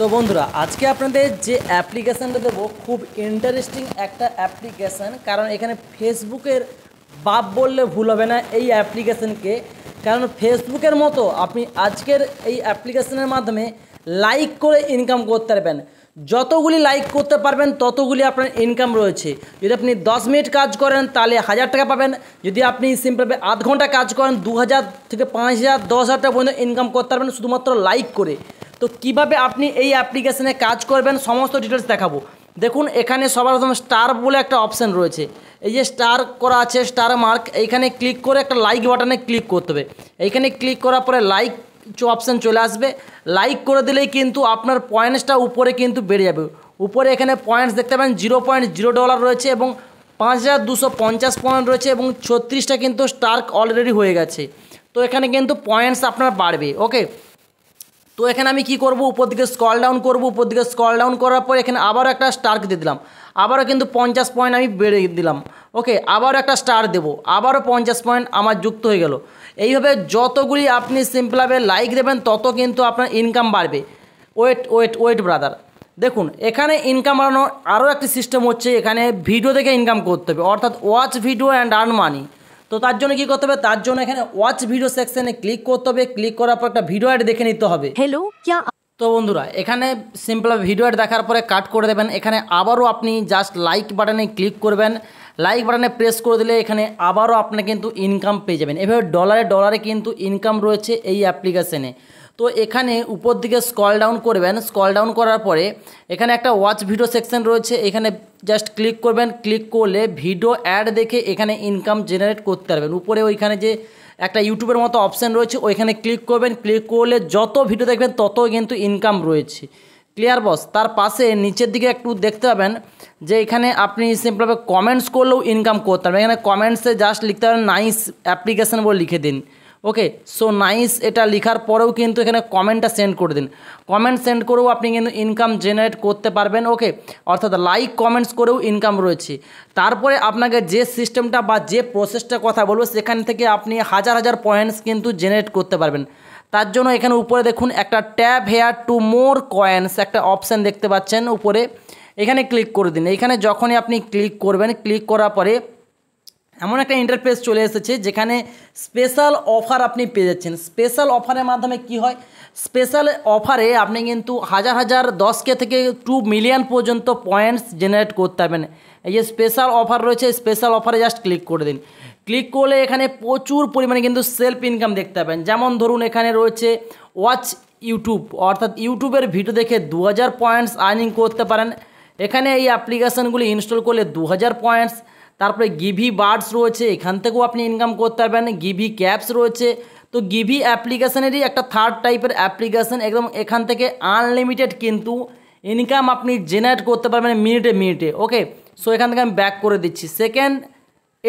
তো বন্ধুরা আজকে আপনাদের যে অ্যাপ্লিকেশানটা দেবো খুব ইন্টারেস্টিং একটা অ্যাপ্লিকেশান কারণ এখানে ফেসবুকের বাপ বললে ভুল হবে না এই অ্যাপ্লিকেশানকে কারণ ফেসবুকের মতো আপনি আজকের এই অ্যাপ্লিকেশানের মাধ্যমে লাইক করে ইনকাম করতে পারবেন যতগুলি লাইক করতে পারবেন ততগুলি আপনার ইনকাম রয়েছে যদি আপনি দশ মিনিট কাজ করেন তাহলে হাজার টাকা পাবেন যদি আপনি সিম্পলভাবে আধ ঘন্টা কাজ করেন দু থেকে পাঁচ হাজার দশ হাজার টাকা পর্যন্ত ইনকাম করতে পারবেন শুধুমাত্র লাইক করে তো কিভাবে আপনি এই অ্যাপ্লিকেশানে কাজ করবেন সমস্ত ডিটেলস দেখাবো দেখুন এখানে সবার প্রথমে স্টার বলে একটা অপশান রয়েছে এই যে স্টার করা আছে স্টার মার্ক এইখানে ক্লিক করে একটা লাইক বাটনে ক্লিক করতে হবে এইখানে ক্লিক করার পরে লাইক কিছু অপশান চলে আসবে লাইক করে দিলেই কিন্তু আপনার পয়েন্টসটা উপরে কিন্তু বেড়ে যাবে উপরে এখানে পয়েন্টস দেখতে পাবেন জিরো পয়েন্ট জিরো ডলার রয়েছে এবং পাঁচ হাজার দুশো পঞ্চাশ পয়েন্ট রয়েছে এবং ছত্রিশটা কিন্তু স্টার্ক অলরেডি হয়ে গেছে তো এখানে কিন্তু পয়েন্টস আপনার বাড়বে ওকে তো এখানে আমি কি করব উপর দিকে স্কল ডাউন করব উপর দিকে স্কল ডাউন করার পর এখানে আবারও একটা স্টার্ক দিয়ে দিলাম আবারও কিন্তু পঞ্চাশ পয়েন্ট আমি বেড়ে দিলাম ওকে আবারও একটা স্টার দেবো আবারও পঞ্চাশ পয়েন্ট আমার যুক্ত হয়ে গেল এইভাবে যতগুলি আপনি সিম্পলভাবে লাইক দেবেন তত কিন্তু আপনার ইনকাম বাড়বে ওয়েট ওয়েট ওয়েট ব্রাদার দেখুন এখানে ইনকাম বাড়ানোর আরও একটি সিস্টেম হচ্ছে এখানে ভিডিও থেকে ইনকাম করতে হবে অর্থাৎ watch video and earn money তো তার জন্য কি করতে হবে তার জন্য এখানে ওয়াচ ভিডিও সেকশনে ক্লিক করতে হবে ক্লিক করার পর একটা ভিডিও অ্যাড দেখে নিতে হবে হ্যালো তো বন্ধুরা এখানে সিম্পল ভিডিও অ্যাড দেখার পরে কাট করে দেবেন এখানে আবারও আপনি জাস্ট লাইক বাটনে ক্লিক করবেন লাইক বাটনে প্রেস করে দিলে এখানে আবারও আপনি কিন্তু ইনকাম পেয়ে যাবেন এভাবে ডলারে ডলারে কিন্তু ইনকাম রয়েছে এই অ্যাপ্লিকেশনে তো এখানে উপর দিকে স্কল ডাউন করবেন স্কল ডাউন করার পরে এখানে একটা ওয়াচ ভিডিও সেকশন রয়েছে এখানে জাস্ট ক্লিক করবেন ক্লিক করলে ভিডিও অ্যাড দেখে এখানে ইনকাম জেনারেট করতে পারবেন উপরে ওইখানে যে একটা ইউটিউবের মতো অপশান রয়েছে ওইখানে ক্লিক করবেন ক্লিক করলে যত ভিডিও দেখবেন তত কিন্তু ইনকাম রয়েছে ক্লিয়ার বস তার পাশে নিচের দিকে একটু দেখতে পাবেন যে এখানে আপনি সিম্পলভাবে কমেন্টস করলেও ইনকাম করতে পারবেন এখানে কমেন্টসে জাস্ট লিখতে পারেন নাইস অ্যাপ্লিকেশান বলে লিখে দিন ওকে সো নাইস এটা লেখার পরেও কিন্তু এখানে কমেন্টটা সেন্ড করে দিন কমেন্ট সেন্ড করেও আপনি কিন্তু ইনকাম জেনারেট করতে পারবেন ওকে অর্থাৎ লাইক কমেন্টস করেও ইনকাম রয়েছে তারপরে আপনাকে যে সিস্টেমটা বা যে প্রসেসটা কথা বলবো সেখান থেকে আপনি হাজার হাজার পয়েন্টস কিন্তু জেনারেট করতে পারবেন তার জন্য এখানে উপরে দেখুন একটা tab here to more coins একটা অপশান দেখতে পাচ্ছেন উপরে এখানে ক্লিক করে দিন এখানে যখনই আপনি ক্লিক করবেন ক্লিক করার পরে এমন একটা ইন্টারফেস চলে এসেছে যেখানে স্পেশাল অফার আপনি পেয়ে যাচ্ছেন স্পেশাল অফারের মাধ্যমে কি হয় স্পেশাল অফারে আপনি কিন্তু হাজার হাজার দশ কে থেকে টু মিলিয়ন পর্যন্ত পয়েন্টস জেনারেট করতে পারবেন এই যে স্পেশাল অফার রয়েছে স্পেশাল অফারে জাস্ট ক্লিক করে দিন ক্লিক করলে এখানে প্রচুর পরিমাণে কিন্তু সেলফ ইনকাম দেখতে পাবেন যেমন ধরুন এখানে রয়েছে ওয়াচ ইউটিউব অর্থাৎ ইউটিউবের ভিডিও দেখে দু পয়েন্টস আর্নিং করতে পারেন এখানে এই অ্যাপ্লিকেশানগুলি ইনস্টল করলে দু পয়েন্টস তারপরে গিভি বার্ডস রয়েছে এখান থেকেও আপনি ইনকাম করতে পারবেন গিভি ক্যাপস রয়েছে তো গিভি অ্যাপ্লিকেশানেরই একটা থার্ড টাইপের অ্যাপ্লিকেশান একদম এখান থেকে আনলিমিটেড কিন্তু ইনকাম আপনি জেনারেট করতে পারবেন মিনিটে মিনিটে ওকে সো এখান থেকে আমি ব্যাক করে দিচ্ছি সেকেন্ড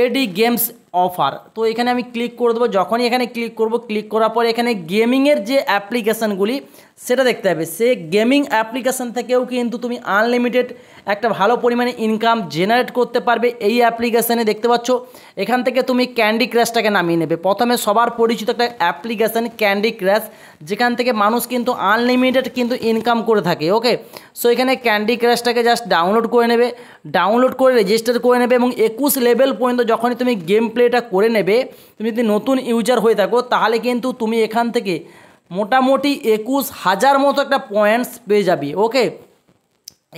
এডি গেমস অফার তো এখানে আমি ক্লিক করে দেবো যখনই এখানে ক্লিক করব ক্লিক করার পর এখানে গেমিংয়ের যে অ্যাপ্লিকেশানগুলি সেটা দেখতে হবে সে গেমিং অ্যাপ্লিকেশান থেকেও কিন্তু তুমি আনলিমিটেড একটা ভালো পরিমাণে ইনকাম জেনারেট করতে পারবে এই অ্যাপ্লিকেশানে দেখতে পাচ্ছ এখান থেকে তুমি ক্যান্ডি ক্র্যাশটাকে নামিয়ে নেবে প্রথমে সবার পরিচিত একটা অ্যাপ্লিকেশান ক্যান্ডি ক্র্যাশ যেখান থেকে মানুষ কিন্তু আনলিমিটেড কিন্তু ইনকাম করে থাকে ওকে সো এখানে ক্যান্ডি ক্র্যাশটাকে জাস্ট ডাউনলোড করে নেবে ডাউনলোড করে রেজিস্টার করে নেবে এবং একুশ লেভেল পর্যন্ত যখনই তুমি গেম প্লেটা করে নেবে তুমি যদি নতুন ইউজার হয়ে থাকো তাহলে কিন্তু তুমি এখান থেকে মোটামুটি একুশ হাজার মতো একটা পয়েন্টস পেয়ে যাবি ওকে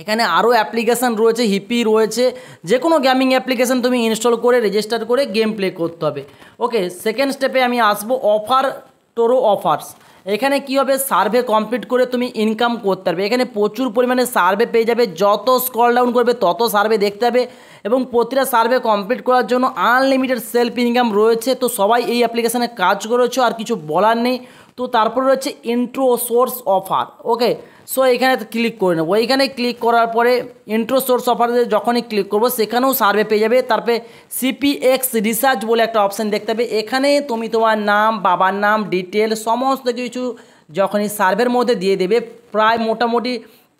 এখানে আরও অ্যাপ্লিকেশান রয়েছে হিপি রয়েছে যে কোনো গেমিং অ্যাপ্লিকেশান তুমি ইনস্টল করে রেজিস্টার করে গেম প্লে করতে হবে ওকে সেকেন্ড স্টেপে আমি আসবো অফার টোরো অফার্স এখানে কি হবে সার্ভে কমপ্লিট করে তুমি ইনকাম করতে পারবে এখানে প্রচুর পরিমাণে সার্ভে পেয়ে যাবে যত স্কল ডাউন করবে তত সার্ভে দেখতে হবে এবং প্রতিটা সার্ভে কমপ্লিট করার জন্য আনলিমিটেড সেলফ ইনকাম রয়েছে তো সবাই এই অ্যাপ্লিকেশানে কাজ করেছো আর কিছু বলার নেই তো তারপরে রয়েছে intro source offer okay so এখানে ক্লিক করে নেবো এইখানে ক্লিক করার পরে ইন্ট্রো সোর্স অফারে যখনই ক্লিক করবো সেখানেও সার্ভে পেয়ে যাবে তারপরে সিপিএক্স রিসার্চ বলে একটা অপশান দেখতে হবে এখানে তুমি তোমার নাম বাবার নাম ডিটেল সমস্ত কিছু যখনই সার্ভের মধ্যে দিয়ে দেবে প্রায় মোটামুটি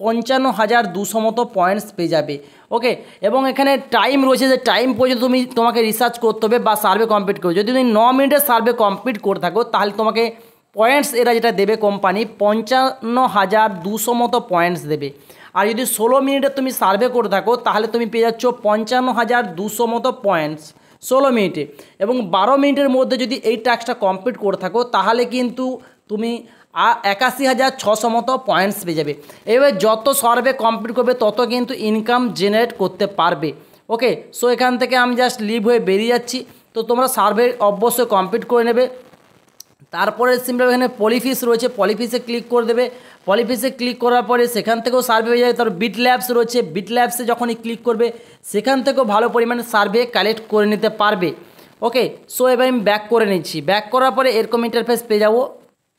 পঞ্চান্ন হাজার দুশো মতো পয়েন্টস পেয়ে যাবে ওকে এবং এখানে টাইম রয়েছে যে টাইম পর্যন্ত তুমি তোমাকে রিসার্চ করতে হবে বা সার্ভে কমপ্লিট করবে যদি তুমি ন মিনিটের সার্ভে কমপ্লিট করে থাকো তাহলে তোমাকে পয়েন্টস এরা যেটা দেবে কোম্পানি পঞ্চান্ন হাজার দুশো মতো পয়েন্টস দেবে আর যদি ষোলো মিনিটে তুমি সার্ভে করে থাকো তাহলে তুমি পেয়ে যাচ্ছ পঞ্চান্ন হাজার দুশো মতো পয়েন্টস ষোলো মিনিটে এবং বারো মিনিটের মধ্যে যদি এই টাস্কটা কমপ্লিট করে থাকো তাহলে কিন্তু তুমি একাশি হাজার ছশো মতো পয়েন্টস পেয়ে যাবে এবার যত সার্ভে কমপ্লিট করবে তত কিন্তু ইনকাম জেনারেট করতে পারবে ওকে সো এখান থেকে আমি জাস্ট লিভ হয়ে বেরিয়ে যাচ্ছি তো তোমরা সার্ভে অবশ্যই কমপ্লিট করে নেবে তারপরে সিম্পল এখানে পলিফিস রয়েছে পলিফিসে ক্লিক করে দেবে পলিফিসে ক্লিক করার পরে সেখান থেকেও সার্ভে হয়ে যাবে তারপর বিট ল্যাবস রয়েছে বিট ল্যাবসে যখনই ক্লিক করবে সেখান থেকেও ভালো পরিমাণে সার্ভে কালেক্ট করে নিতে পারবে ওকে সো এবার আমি ব্যাক করে নিচ্ছি ব্যাক করার পরে এরকম ইন্টারফেস পেয়ে যাবো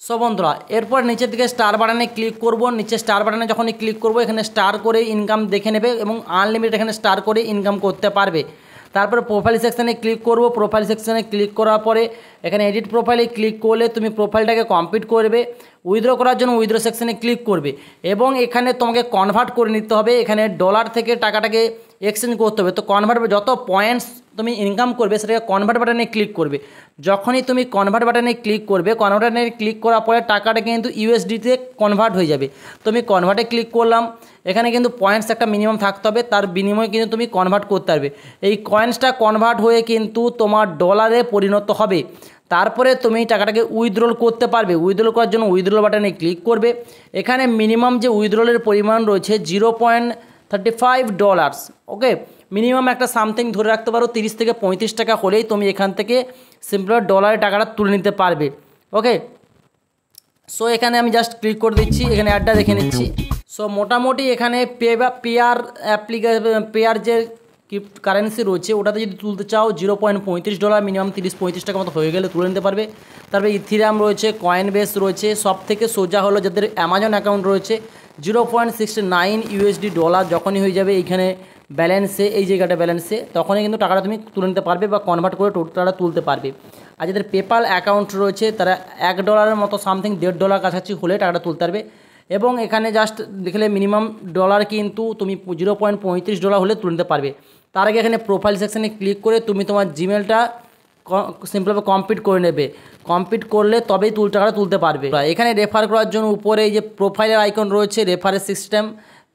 সো এরপর নিচের দিকে স্টার বাটনে ক্লিক করব নিচে স্টার বাটনে যখনই ক্লিক করব এখানে স্টার করে ইনকাম দেখে নেবে এবং আনলিমিটেড এখানে স্টার করে ইনকাম করতে পারবে তারপরে প্রোফাইল সেকশানে ক্লিক করব প্রোফাইল সেকশানে ক্লিক করার পরে এখানে এডিট প্রোফাইলে ক্লিক করলে তুমি প্রোফাইলটাকে কমপ্লিট করবে উইথড্র করার জন্য উইথড্র সেকশানে ক্লিক করবে এবং এখানে তোমাকে কনভার্ট করে নিতে হবে এখানে ডলার থেকে টাকাটাকে এক্সচেঞ্জ করতে হবে তো কনভার্ট যত পয়েন্টস তুমি ইনকাম করবে সেটাকে কনভার্ট বাটনে ক্লিক করবে যখনই তুমি কনভার্ট বাটনে ক্লিক করবে কনভার্ট বাটনে ক্লিক করার পরে টাকাটা কিন্তু ইউএসডিতে কনভার্ট হয়ে যাবে তুমি কনভার্টে ক্লিক করলাম এখানে কিন্তু পয়েন্টস একটা মিনিমাম থাকতে হবে তার বিনিময়ে কিন্তু তুমি কনভার্ট করতে পারবে এই কয়েন্সটা কনভার্ট হয়ে কিন্তু তোমার ডলারে পরিণত হবে তারপরে তুমি টাকাটাকে উইথড্রল করতে পারবে উইথড্রল করার জন্য উইথড্রল বাটনে ক্লিক করবে এখানে মিনিমাম যে উইথড্রলের পরিমাণ রয়েছে zero point thirty five dollars okay minimum একটা সামথিং ধরে রাখতে পারো তিরিশ থেকে পঁয়ত্রিশ টাকা হলেই তুমি এখান থেকে সিম্পল ডলারের টাকাটা তুলে নিতে পারবে ওকে সো এখানে আমি জাস্ট ক্লিক করে দিচ্ছি এখানে অ্যাডটা দেখে নিচ্ছি সো মোটামুটি এখানে পে বা পেয়ার অ্যাপ্লিকে পেয়ার যে ক্রিপ্ট কারেন্সি রয়েছে ওটাতে যদি তুলতে চাও জিরো পয়েন্ট পঁয়ত্রিশ ডলার মিনিমাম তিরিশ পঁয়ত্রিশ টাকা মতো হয়ে গেলে তুলে নিতে পারবে তারপরে ইথিরাম রয়েছে কয়েন বেস রয়েছে সব থেকে সোজা হলো যাদের অ্যামাজন অ্যাকাউন্ট রয়েছে zero point sixty nine USD dollar যখনই হয়ে যাবে এইখানে ব্যালেন্সে এই জায়গাটা ব্যালেন্সে তখনই কিন্তু টাকাটা তুমি তুলে নিতে পারবে বা কনভার্ট করে টোটালটা তুলতে পারবে আর যাদের পেপাল অ্যাকাউন্ট রয়েছে তারা এক ডলারের মতো সামথিং দেড় ডলার কাছাকাছি হলে টাকাটা তুলতে পারবে এবং এখানে জাস্ট দেখলে মিনিমাম ডলার কিন্তু তুমি জিরো পয়েন্ট পঁয়ত্রিশ ডলার হলে তুলে নিতে পারবে তার আগে এখানে প্রোফাইল সেকশানে ক্লিক করে তুমি তোমার জিমেলটা সিম্পলভাবে কমপ্লিট করে নেবে কমপ্লিট করলে তবেই তুল টাকাটা তুলতে পারবে এখানে রেফার করার জন্য উপরে যে প্রোফাইলের আইকন রয়েছে রেফারের সিস্টেম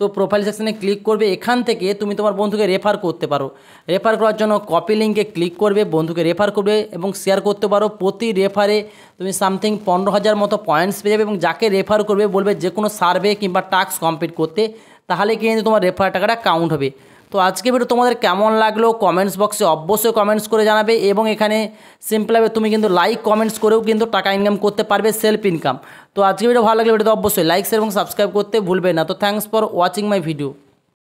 তো প্রোফাইল সেকশানে ক্লিক করবে এখান থেকে তুমি তোমার বন্ধুকে রেফার করতে পারো রেফার করার জন্য কপি লিঙ্কে ক্লিক করবে বন্ধুকে রেফার করবে এবং শেয়ার করতে পারো প্রতি রেফারে তুমি সামথিং পনেরো হাজার মতো পয়েন্টস পেয়ে যাবে এবং যাকে রেফার করবে বলবে যে কোনো সার্ভে কিংবা টাস্ক কমপ্লিট করতে তাহলে কিন্তু তোমার রেফার টাকাটা কাউন্ট হবে তো আজকে ভিডিও তোমাদের কেমন লাগলো কমেন্টস বক্সে অবশ্যই কমেন্টস করে জানাবে এবং এখানে সিম্পলভাবে তুমি কিন্তু লাইক কমেন্টস করেও কিন্তু টাকা ইনকাম করতে পারবে সেলফ ইনকাম তো আজকে ভিডিও ভালো লাগলে ভিডিও অবশ্যই লাইকস এবং সাবস্ক্রাইব করতে ভুলবে না তো thanks for watching my video